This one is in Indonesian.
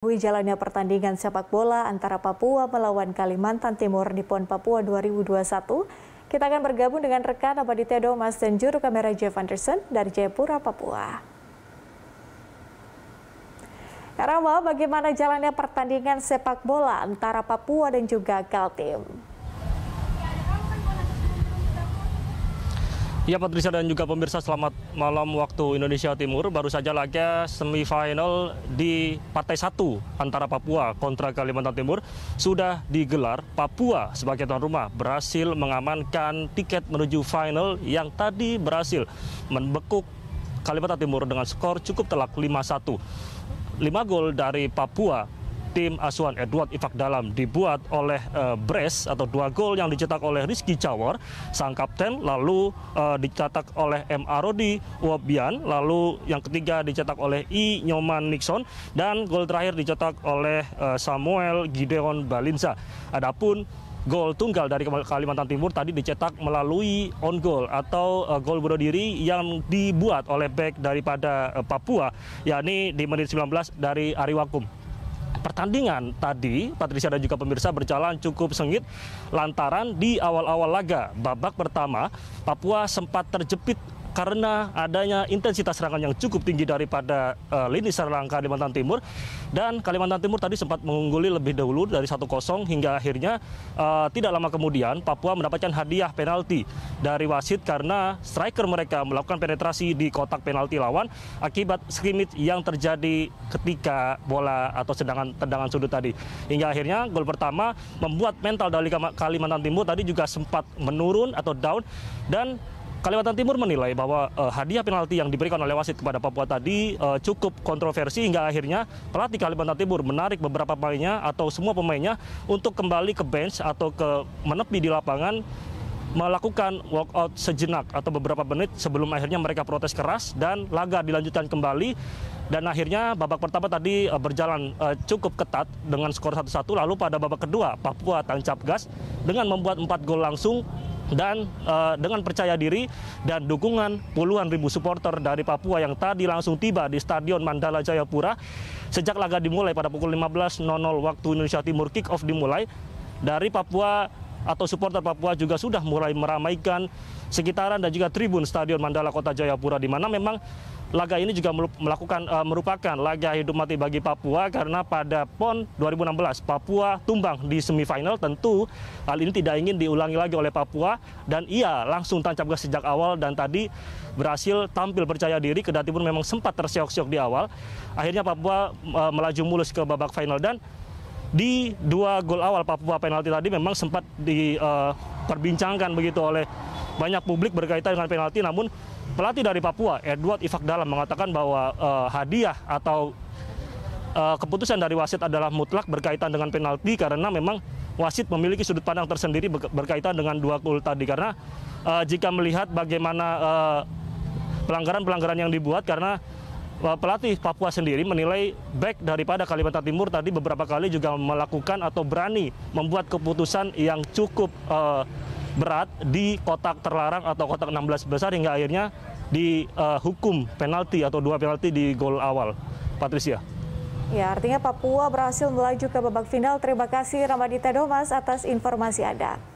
Mengetahui jalannya pertandingan sepak bola antara Papua melawan Kalimantan Timur di PON Papua 2021, kita akan bergabung dengan rekan Abaditya Domas dan juru kamera Jeff Anderson dari Jayapura, Papua. Ya, Rama, bagaimana jalannya pertandingan sepak bola antara Papua dan juga Kaltim? Ya Patricia dan juga pemirsa selamat malam waktu Indonesia Timur. Baru saja laga semifinal di Partai 1 antara Papua kontra Kalimantan Timur sudah digelar. Papua sebagai tuan rumah berhasil mengamankan tiket menuju final yang tadi berhasil membekuk Kalimantan Timur dengan skor cukup telak 5-1. 5 gol dari Papua tim asuhan Edward Ifak Dalam dibuat oleh uh, Bres atau dua gol yang dicetak oleh Rizky Cawor sang kapten, lalu uh, dicetak oleh M. Arodi Wobian, lalu yang ketiga dicetak oleh I. Nyoman Nixon, dan gol terakhir dicetak oleh uh, Samuel Gideon Balinsa. Adapun gol tunggal dari Kalimantan Timur tadi dicetak melalui on goal atau uh, gol bunuh diri yang dibuat oleh back daripada uh, Papua yakni di menit 19 dari Ariwakum pertandingan tadi Patricia dan juga pemirsa berjalan cukup sengit lantaran di awal-awal laga babak pertama Papua sempat terjepit karena adanya intensitas serangan yang cukup tinggi daripada uh, lini serang Kalimantan Timur dan Kalimantan Timur tadi sempat mengungguli lebih dahulu dari 1-0 hingga akhirnya uh, tidak lama kemudian Papua mendapatkan hadiah penalti dari wasit karena striker mereka melakukan penetrasi di kotak penalti lawan akibat scrimmage yang terjadi ketika bola atau sedangan tendangan sudut tadi hingga akhirnya gol pertama membuat mental dari Kalimantan Timur tadi juga sempat menurun atau down dan Kalimantan Timur menilai bahwa uh, hadiah penalti yang diberikan oleh wasit kepada Papua tadi uh, cukup kontroversi hingga akhirnya pelatih Kalimantan Timur menarik beberapa pemainnya atau semua pemainnya untuk kembali ke bench atau ke menepi di lapangan melakukan walkout sejenak atau beberapa menit sebelum akhirnya mereka protes keras dan laga dilanjutkan kembali dan akhirnya babak pertama tadi eh, berjalan cukup ketat dengan skor 1-1 lalu pada babak kedua Papua tancap gas dengan membuat 4 gol langsung dan uh, dengan percaya diri dan dukungan puluhan ribu supporter dari Papua yang tadi langsung tiba di Stadion Mandala Jayapura sejak laga dimulai pada pukul 15.00 waktu Indonesia Timur kick off dimulai dari Papua atau supporter Papua juga sudah mulai meramaikan sekitaran dan juga tribun Stadion Mandala Kota Jayapura di mana memang laga ini juga melakukan uh, merupakan laga hidup mati bagi Papua karena pada PON 2016 Papua tumbang di semifinal tentu hal ini tidak ingin diulangi lagi oleh Papua dan ia langsung tancap gas sejak awal dan tadi berhasil tampil percaya diri kendati pun memang sempat terseok-seok di awal akhirnya Papua uh, melaju mulus ke babak final dan di dua gol awal Papua penalti tadi memang sempat diperbincangkan eh, uh, begitu oleh banyak publik berkaitan dengan penalti namun pelatih dari Papua Edward Ifak Dalam mengatakan bahwa uh, hadiah atau uh, keputusan dari wasit adalah mutlak berkaitan dengan penalti karena memang wasit memiliki sudut pandang tersendiri berkaitan dengan dua gol tadi karena uh, jika melihat bagaimana pelanggaran-pelanggaran uh, yang dibuat karena pelatih Papua sendiri menilai back daripada Kalimantan Timur tadi beberapa kali juga melakukan atau berani membuat keputusan yang cukup uh, berat di kotak terlarang atau kotak 16 besar hingga akhirnya dihukum eh, uh, penalti atau dua penalti di gol awal. Patricia. Ya, artinya Papua berhasil melaju ke babak final. Terima kasih Ramadita Domas atas informasi Anda.